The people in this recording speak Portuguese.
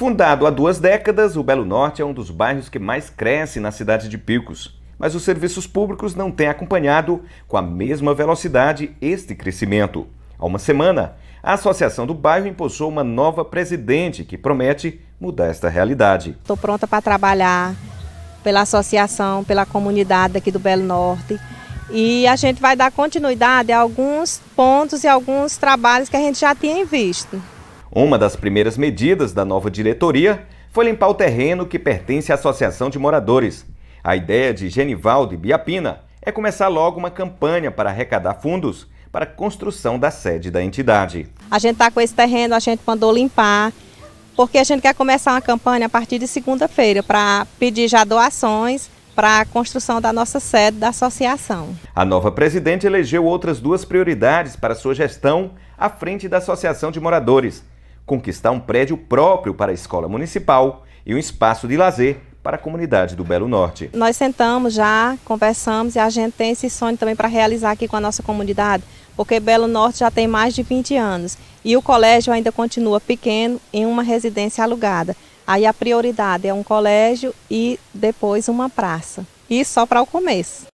Fundado há duas décadas, o Belo Norte é um dos bairros que mais cresce na cidade de Picos, mas os serviços públicos não têm acompanhado com a mesma velocidade este crescimento. Há uma semana, a Associação do Bairro impulsou uma nova presidente que promete mudar esta realidade. Estou pronta para trabalhar pela associação, pela comunidade aqui do Belo Norte. E a gente vai dar continuidade a alguns pontos e alguns trabalhos que a gente já tinha visto. Uma das primeiras medidas da nova diretoria foi limpar o terreno que pertence à Associação de Moradores. A ideia de Genivaldo e Biapina é começar logo uma campanha para arrecadar fundos para a construção da sede da entidade. A gente está com esse terreno, a gente mandou limpar, porque a gente quer começar uma campanha a partir de segunda-feira para pedir já doações para a construção da nossa sede da associação. A nova presidente elegeu outras duas prioridades para sua gestão à frente da Associação de Moradores conquistar um prédio próprio para a escola municipal e um espaço de lazer para a comunidade do Belo Norte. Nós sentamos já, conversamos e a gente tem esse sonho também para realizar aqui com a nossa comunidade, porque Belo Norte já tem mais de 20 anos e o colégio ainda continua pequeno em uma residência alugada. Aí a prioridade é um colégio e depois uma praça. E só para o começo.